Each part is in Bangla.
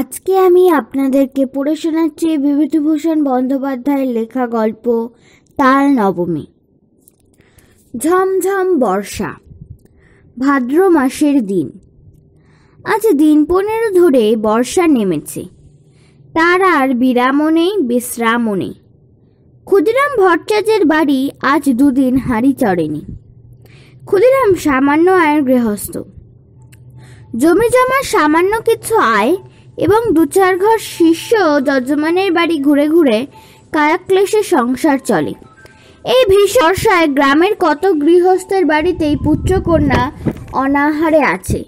আজকে আমি আপনাদেরকে পড়ে শোনাচ্ছি বিভূতিভূষণ বন্দ্যোপাধ্যায়ের লেখা গল্প তার নবমী ঝমঝম বর্ষা ভাদ্র মাসের দিন আজ দিন পনেরো ধরে বর্ষা নেমেছে তার আর বিরামও নেই বিশ্রামও নেই ক্ষুদিরাম ভট্টাচার্যের বাড়ি আজ দুদিন হাঁড়ি চড়েনি ক্ষুদিরাম সামান্য আয়ের গৃহস্থ জমি জমার সামান্য কিছু আয় এবং দু চার ঘর শিষ্য যজমানের বাড়ি ঘুরে ঘুরে কারাক্লেশে সংসার চলে এই ভীষর্ষায় গ্রামের কত গৃহস্থের বাড়িতেই পুত্রকন্যা অনাহারে আছে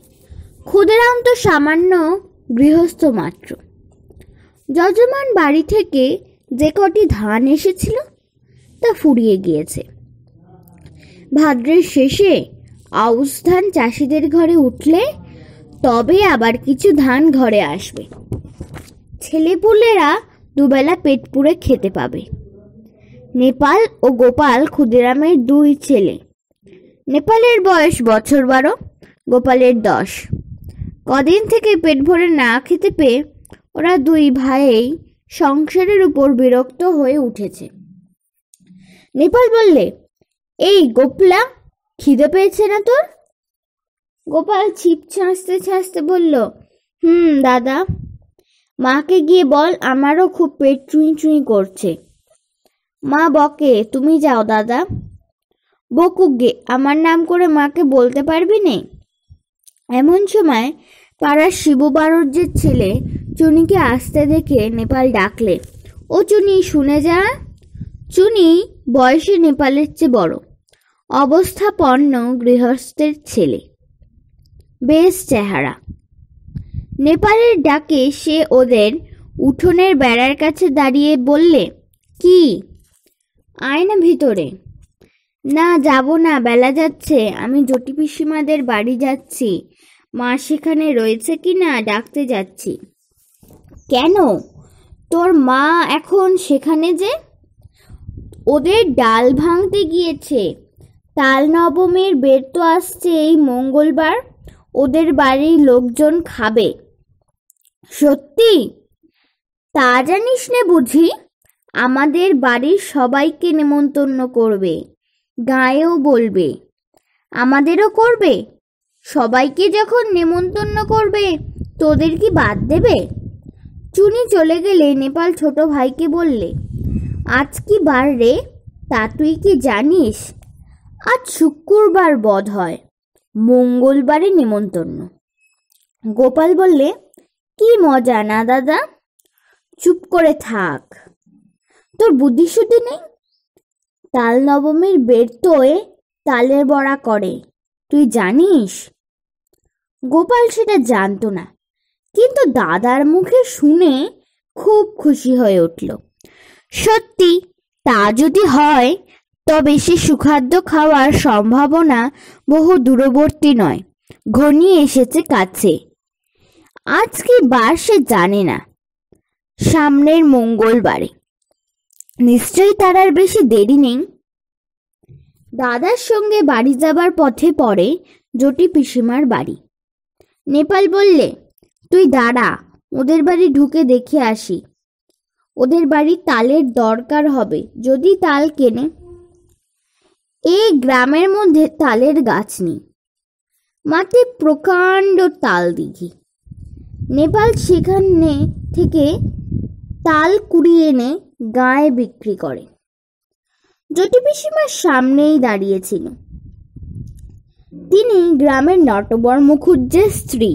ক্ষুদিরাম তো সামান্য গৃহস্থ মাত্র যজমান বাড়ি থেকে যে কটি ধান এসেছিল তা ফুরিয়ে গিয়েছে ভাদ্রের শেষে আউস ধান চাষিদের ঘরে উঠলে তবে আবার কিছু ধান ঘরে আসবে ছেলেপুলেরা দুবেলা পেট পুড়ে খেতে পাবে নেপাল ও গোপাল ক্ষুদিরামের দুই ছেলে নেপালের বয়স বছর বারো গোপালের দশ কদিন থেকে পেট ভরে না খেতে পেয়ে ওরা দুই ভাইয়েই সংসারের উপর বিরক্ত হয়ে উঠেছে নেপাল বললে এই গোপলা খিদে পেয়েছে না তোর গোপাল ছিপ ছাঁচতে ছাঁচতে বলল হুম দাদা মাকে গিয়ে বল আমারও খুব পেট চুঁই চুঁই করছে মা বকে তুমি যাও দাদা গে আমার নাম করে মাকে বলতে পারবি নে এমন সময় পাড়ার শিবু ছেলে চুনিকে আসতে দেখে নেপাল ডাকলে ও চুনি শুনে যা চুনি বয়সে নেপালের চেয়ে বড় অবস্থাপন্ন গৃহস্থের ছেলে বেশ চেহারা নেপালের ডাকে সে ওদের উঠোনের বেড়ার কাছে দাঁড়িয়ে বললে কি আয় ভিতরে না যাব না বেলা যাচ্ছে আমি জটি পিসিমাদের বাড়ি যাচ্ছি মা সেখানে রয়েছে কি না ডাকতে যাচ্ছি কেন তোর মা এখন সেখানে যে ওদের ডাল ভাঙতে গিয়েছে তাল নবমের বের তো আসছে এই মঙ্গলবার ওদের বাড়ির লোকজন খাবে সত্যি তা জানিস নে বুঝি আমাদের বাড়ির সবাইকে নেমন্তন্ন করবে গায়েও বলবে আমাদেরও করবে সবাইকে যখন নেমন্তন্ন করবে তোদের কি বাদ দেবে চুনি চলে গেলে নেপাল ছোট ভাইকে বললে আজ কি বার রে তা তুই কি জানিস আজ শুক্রবার বধ হয় মঙ্গলবারে নিমন্তন্ন গোপাল বললে কি মজা না দাদা চুপ করে থাক তোর বুদ্ধিশুদ্ধি নেই তাল নবমীর বেরতোয় তালের বড়া করে তুই জানিস গোপাল সেটা জানতো না কিন্তু দাদার মুখে শুনে খুব খুশি হয়ে উঠল সত্যি তা যদি হয় তবে সে সুখাদ্য খাওয়ার সম্ভাবনা বহু দূরবর্তী নয় ঘনিয়ে এসেছে কাছে আজ কি বার সে জানে না সামনের মঙ্গলবারে নিশ্চয়ই তার আর বেশি দেরি নেই দাদার সঙ্গে বাড়ি যাবার পথে পড়ে জটি পিসিমার বাড়ি নেপাল বললে তুই দাঁড়া ওদের বাড়ি ঢুকে দেখে আসি ওদের বাড়ি তালের দরকার হবে যদি তাল কেনে গ্রামের মধ্যে তালের গাছ নেই মাঠে প্রকাণ্ড তাল দিঘি নেপাল সেখানে থেকে তাল কুড়িয়ে এনে গায়ে বিক্রি করে জটি সামনেই দাঁড়িয়েছিল তিনি গ্রামের নটবর মুখুজ্জের স্ত্রী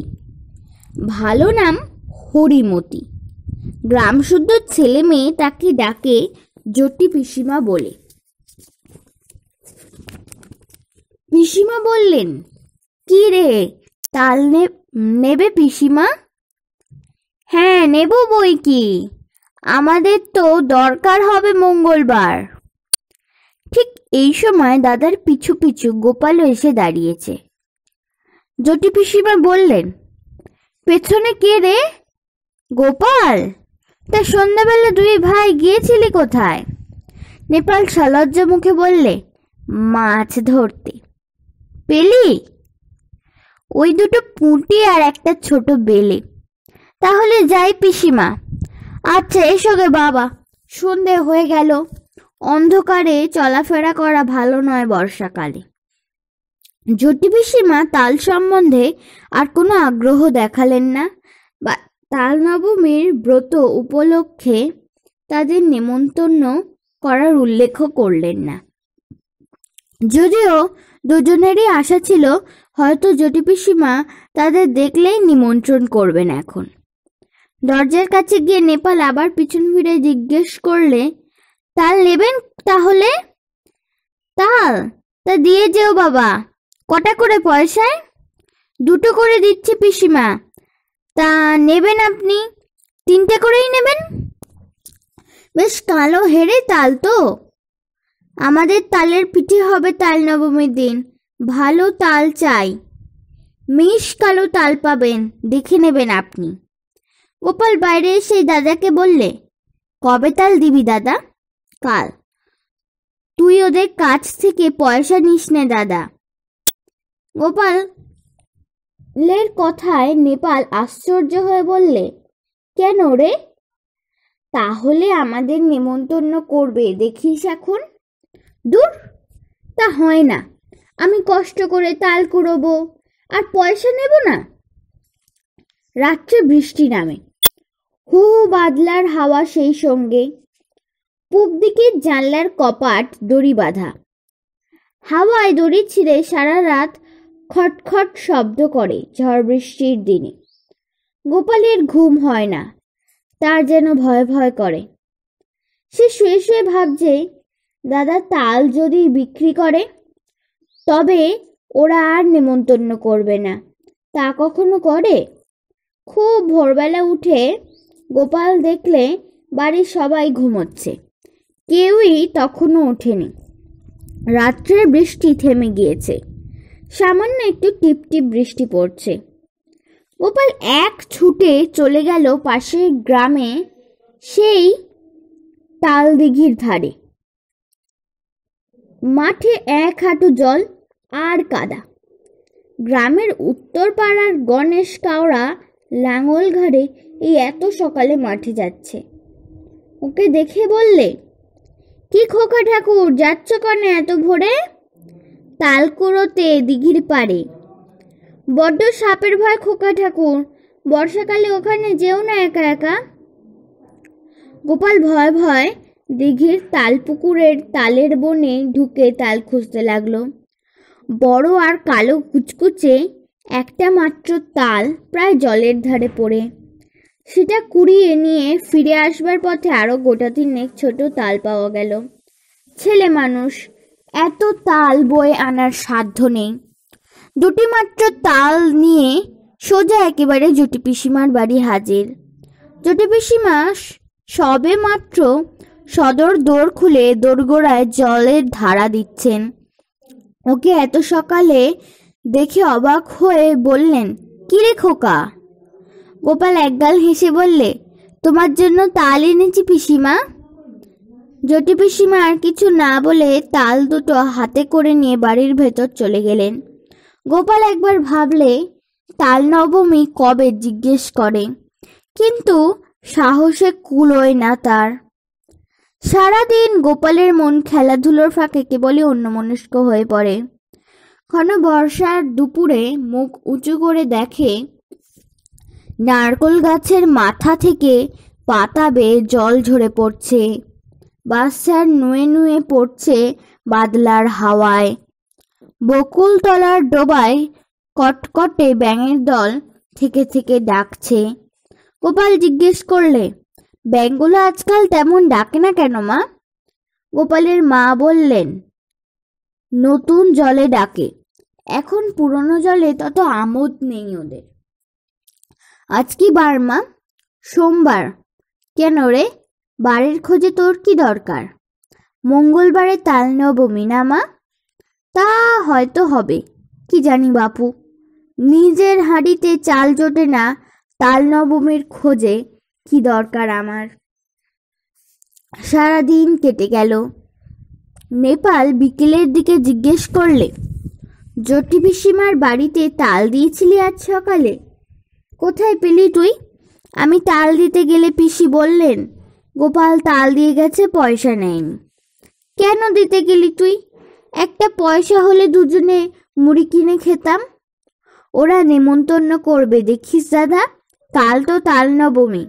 ভালো নাম হরিমতি গ্রাম শুদ্ধ ছেলে মেয়ে তাকে ডাকে জটি পিসিমা বলে পিসিমা বললেন কি রে তাল নেবে পিসিমা হ্যাঁ নেব বই কি আমাদের তো দরকার হবে মঙ্গলবার ঠিক এই সময় দাদার পিছু পিছু গোপালও এসে দাঁড়িয়েছে জটি পিসিমা বললেন পেছনে কে রে গোপাল তা সন্ধ্যাবেলা দুই ভাই গিয়েছিলি কোথায় নেপাল সলজ্জ মুখে বললে মাছ ধরতে পেলি ওই দুটো পুঁটি আর একটা ছোট বেলে তাহলে যাই পিসিমা আচ্ছা এসো গে বাবা সন্ধে হয়ে গেল অন্ধকারে চলাফেরা করা ভালো নয় বর্ষাকালে জটি পিসিমা তাল সম্বন্ধে আর কোনো আগ্রহ দেখালেন না বা তাল নবমীর ব্রত উপলক্ষে তাদের নেমন্তন্ন করার উল্লেখ করলেন না যদিও দুজনেরই আশা ছিল হয়তো জটিপিসীমা তাদের দেখলেই নিমন্ত্রণ করবেন এখন দরজার কাছে গিয়ে নেপাল আবার পিছন ফিরে জিজ্ঞেস করলে তাল নেবেন তাহলে তাল তা দিয়ে যেও বাবা কটা করে পয়সায় দুটো করে দিচ্ছে পিসিমা তা নেবেন আপনি তিনটে করেই নেবেন বেশ কালো হেরে তাল তো আমাদের তালের পিঠে হবে তাল নবমীর দিন ভালো তাল চাই মিশ কালো তাল পাবেন দেখে নেবেন আপনি গোপাল বাইরে সেই দাদাকে বললে কবে তাল দিবি দাদা কাল তুই ওদের কাছ থেকে পয়সা নিস নে দাদা গোপাল লের কথায় নেপাল আশ্চর্য হয়ে বললে কেন রে তাহলে আমাদের নেমন্তন্ন করবে দেখিস এখন দূর তা হয় না আমি কষ্ট করে তাল কুড়োবো আর পয়সা নেব না রাত্রে বৃষ্টি নামে হু বাদলার হাওয়া সেই সঙ্গে পূব দিকের জানলার কপাট দড়ি বাঁধা হাওয়ায় দড়ি ছিঁড়ে সারা রাত খটখট শব্দ করে ঝড় বৃষ্টির দিনে গোপালের ঘুম হয় না তার যেন ভয় ভয় করে সে শুয়ে শুয়ে ভাবছে দাদা তাল যদি বিক্রি করে তবে ওরা আর নেমন্তন্ন করবে না তা কখনো করে খুব ভোরবেলা উঠে গোপাল দেখলে বাড়ির সবাই ঘুমোচ্ছে কেউই তখনও ওঠেনি রাত্রে বৃষ্টি থেমে গিয়েছে সামান্য একটু টিপটিপ বৃষ্টি পড়ছে গোপাল এক ছুটে চলে গেল পাশের গ্রামে সেই তালদিঘির ধারে মাঠে এক হাঁটু জল আর কাদা গ্রামের উত্তর পাড়ার গণেশ কাওড়া লাঙল ঘাড়ে এই এত সকালে মাঠে যাচ্ছে ওকে দেখে বললে কি খোকা ঠাকুর যাচ্ছ কনে এত ভোরে তালকুড়োতে দিঘির পাড়ে বড্ড সাপের ভয় খোকা ঠাকুর বর্ষাকালে ওখানে যেও না একা একা গোপাল ভয় ভয় দিঘির তালপুকুরের তালের বনে ঢুকে তাল খুঁজতে লাগলো বড় আর কালো কুচকুচে একটা মাত্র তাল প্রায় জলের ধারে পড়ে সেটা কুড়িয়ে নিয়ে ফিরে আসবার পথে আরও গোটা তিনেক ছোট তাল পাওয়া গেল ছেলে মানুষ এত তাল বয়ে আনার সাধ্য নেই দুটি মাত্র তাল নিয়ে সোজা একেবারে জুটি পিসিমার বাড়ি হাজির জুটি পিসিমা সবে মাত্র সদর দোর খুলে দোরগোড়ায় জলের ধারা দিচ্ছেন ওকে এত সকালে দেখে অবাক হয়ে বললেন কিরে খোকা গোপাল একগাল হেসে বললে তোমার জন্য তাল এনেছি পিসিমা জটি পিসিমা আর কিছু না বলে তাল দুটো হাতে করে নিয়ে বাড়ির ভেতর চলে গেলেন গোপাল একবার ভাবলে তাল নবমী কবে জিজ্ঞেস করে কিন্তু সাহসে কুলোয় না তার সারাদিন গোপালের মন খেলাধুলোর ফাঁকে কেবলই অন্যমনস্ক হয়ে পড়ে ঘন বর্ষার দুপুরে মুখ উঁচু করে দেখে নারকোল গাছের মাথা থেকে পাতা বেয়ে জল ঝরে পড়ছে বাচ্চার নুয়ে নুয়ে পড়ছে বাদলার হাওয়ায় বকুলতলার ডোবায় কটকটে ব্যাঙের দল থেকে থেকে ডাকছে গোপাল জিজ্ঞেস করলে ব্যাঙগুলো আজকাল তেমন ডাকে না কেন মা গোপালের মা বললেন নতুন জলে ডাকে এখন পুরনো জলে তত আমোদ নেই ওদের আজ কি বার মা সোমবার কেন রে বারের খোঁজে তোর কি দরকার মঙ্গলবারে তাল নবমী না মা তা হয়তো হবে কি জানি বাপু নিজের হাঁড়িতে চাল জোটে না তাল নবমীর খোঁজে কি দরকার আমার সারাদিন কেটে গেল নেপাল বিকেলের দিকে জিজ্ঞেস করলে জটি পিসিমার বাড়িতে তাল দিয়েছিলি আজ সকালে কোথায় পেলি তুই আমি তাল দিতে গেলে পিসি বললেন গোপাল তাল দিয়ে গেছে পয়সা নেয়নি কেন দিতে গেলি তুই একটা পয়সা হলে দুজনে মুড়ি কিনে খেতাম ওরা নেমন্তন্ন করবে দেখিস দাদা কাল তো তাল নবমী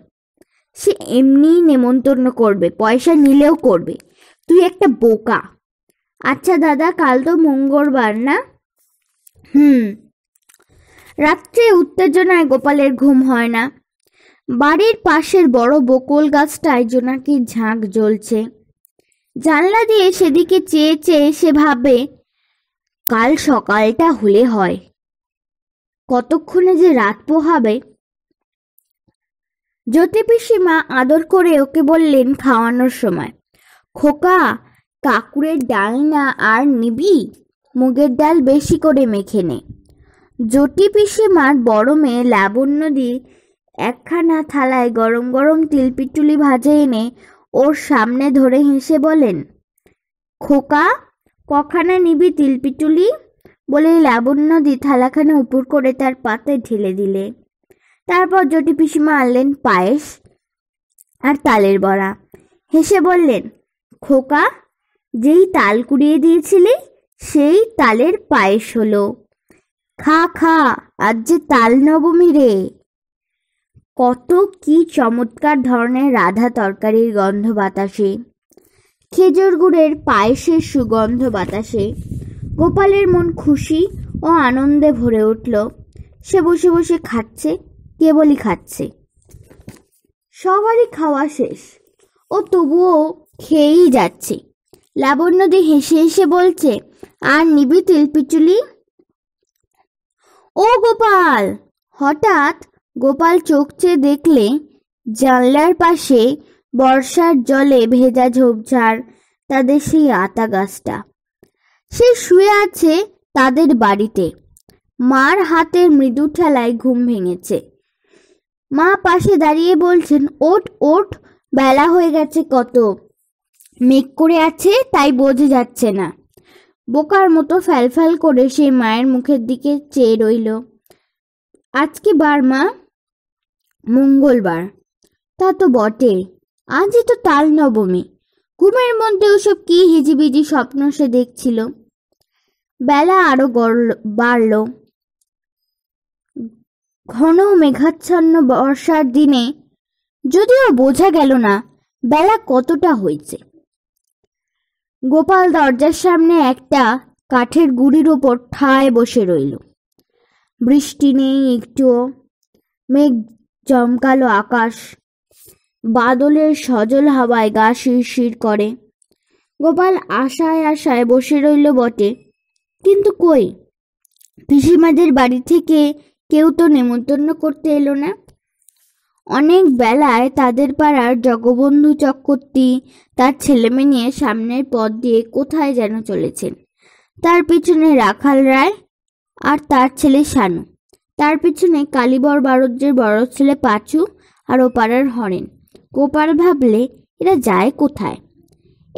সে এমনি নেমন্তন্ন করবে পয়সা নিলেও করবে তুই একটা বোকা আচ্ছা দাদা কাল তো মঙ্গলবার না হুম রাত্রে উত্তেজনায় গোপালের ঘুম হয় না বাড়ির পাশের বড় বকুল গাছটায় জোনাকির ঝাঁক জ্বলছে জানলা দিয়ে সেদিকে চেয়ে চেয়ে সে ভাবে কাল সকালটা হলে হয় কতক্ষণে যে রাত পোহাবে জ্যোতি আদর করে ওকে বললেন খাওয়ানোর সময় খোকা কাকুরের ডাল না আর নিবি মুগের ডাল বেশি করে মেখে নে জ্যোতি পিসিমার বড় মেয়ে লাবণ্যদি একখানা থালায় গরম গরম তিলপিটুলি ভাজে এনে ওর সামনে ধরে হেসে বলেন খোকা কখানা নিবি তিলপিটুলি বলে দি থালাখানা উপর করে তার পাতে ঢেলে দিলে তারপর জটি পিসিমা আনলেন পায়েস আর তালের বড়া হেসে বললেন খোকা যেই তাল কুড়িয়ে দিয়েছিলি সেই তালের পায়েস হলো খা খা আজ যে তাল নবমী রে কত কি চমৎকার ধরনের রাধা তরকারির গন্ধ বাতাসে খেজুর গুড়ের পায়েসের সুগন্ধ বাতাসে গোপালের মন খুশি ও আনন্দে ভরে উঠল সে বসে বসে খাচ্ছে কেবলই খাচ্ছে সবারই খাওয়া শেষ ও তবুও খেয়েই যাচ্ছে লাবণ্যদি হেসে হেসে বলছে আর নিবি তিল পিচুলি ও গোপাল হঠাৎ গোপাল চোখ চেয়ে দেখলে জানলার পাশে বর্ষার জলে ভেজা ঝোপঝাড় তাদের সেই আতা গাছটা সে শুয়ে আছে তাদের বাড়িতে মার হাতের মৃদু ঠেলায় ঘুম ভেঙেছে মা পাশে দাঁড়িয়ে বলছেন ওট ওট বেলা হয়ে গেছে কত মেঘ করে আছে তাই বোঝা যাচ্ছে না বোকার মতো ফ্যালফ্যাল করে সেই মায়ের মুখের দিকে চেয়ে রইল আজকে বার মা মঙ্গলবার তা তো বটে আজই তো তাল নবমী ঘুমের মধ্যে ওসব কি হিজিবিজি স্বপ্ন সে দেখছিল বেলা আরও বাড়ল ঘন মেঘাচ্ছন্ন বর্ষার দিনে যদিও বোঝা গেল না বেলা কতটা হয়েছে গোপাল দরজার সামনে একটা কাঠের গুড়ির ওপর ঠায় বসে রইল বৃষ্টি নেই একটুও মেঘ জমকালো আকাশ বাদলের সজল হাওয়ায় গা শিরশির করে গোপাল আশায় আশায় বসে রইল বটে কিন্তু কই পিসিমাদের বাড়ি থেকে কেউ তো নেমন্তন্ন করতে এলো না অনেক বেলায় তাদের পাড়ার জগবন্ধু চক্রবর্তী তার ছেলেমেয়ে নিয়ে সামনের পথ দিয়ে কোথায় যেন চলেছেন তার পিছনে রাখাল রায় আর তার ছেলে শানু তার পিছনে কালীবর বারজ্যের বড় ছেলে পাচু আর পাড়ার হরেন গোপাল ভাবলে এরা যায় কোথায়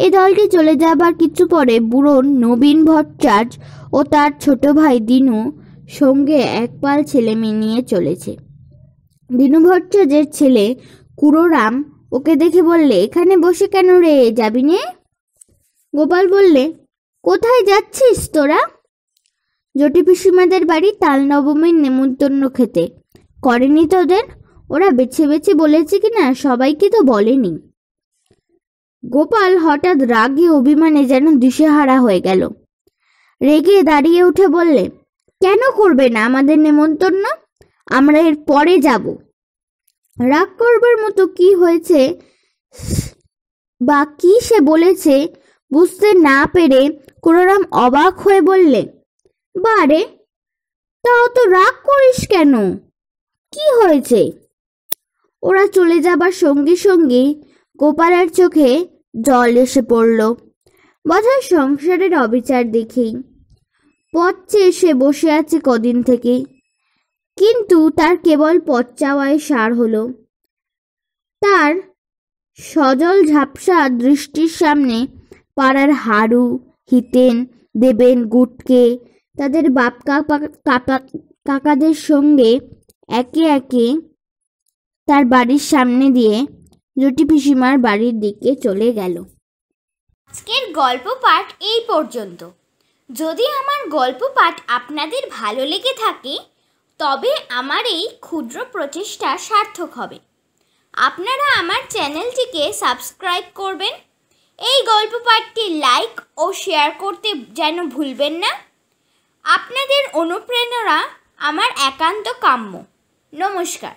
এ দলটি চলে যাবার কিছু পরে বুড়ো নবীন ভট্টাচার্য ও তার ছোট ভাই দিনু সঙ্গে একপাল ছেলে মেয়ে নিয়ে চলেছে দীনভট্টের ছেলে কুরোরাম ওকে দেখে বললে এখানে বসে কেন রে যাবি নে গোপাল বললে কোথায় যাচ্ছিস তোরা জটি পিসিমাদের বাড়ি তাল নবমীর নেমন্তন্ন খেতে করেনি তোদের ওরা বেছে বেছে বলেছে কিনা সবাইকে তো বলেনি গোপাল হঠাৎ রাগে অভিমানে যেন দিশেহারা হয়ে গেল রেগে দাঁড়িয়ে উঠে বললে কেন করবে না আমাদের নেমন্তন্ন আমরা এর পরে যাব রাগ করবার মতো কি হয়েছে বা কি সে বলেছে বুঝতে না পেরে কোনোরাম অবাক হয়ে বললে বারে তাও তো রাগ করিস কেন কি হয়েছে ওরা চলে যাবার সঙ্গে সঙ্গে গোপালের চোখে জল এসে পড়ল বোধহয় সংসারের অবিচার দেখেই পথ চেয়ে সে বসে আছে কদিন থেকেই কিন্তু তার কেবল পথ চাওয়ায় সার হলো তার সজল ঝাপসা দৃষ্টির সামনে পাড়ার হারু হিতেন দেবেন গুটকে তাদের বাপ কাকা কাকাদের সঙ্গে একে একে তার বাড়ির সামনে দিয়ে জুটি পিসিমার বাড়ির দিকে চলে গেল আজকের গল্প পাঠ এই পর্যন্ত যদি আমার গল্প পাঠ আপনাদের ভালো লেগে থাকে তবে আমার এই ক্ষুদ্র প্রচেষ্টা সার্থক হবে আপনারা আমার চ্যানেলটিকে সাবস্ক্রাইব করবেন এই গল্প পাঠটি লাইক ও শেয়ার করতে যেন ভুলবেন না আপনাদের অনুপ্রেরণা আমার একান্ত কাম্য নমস্কার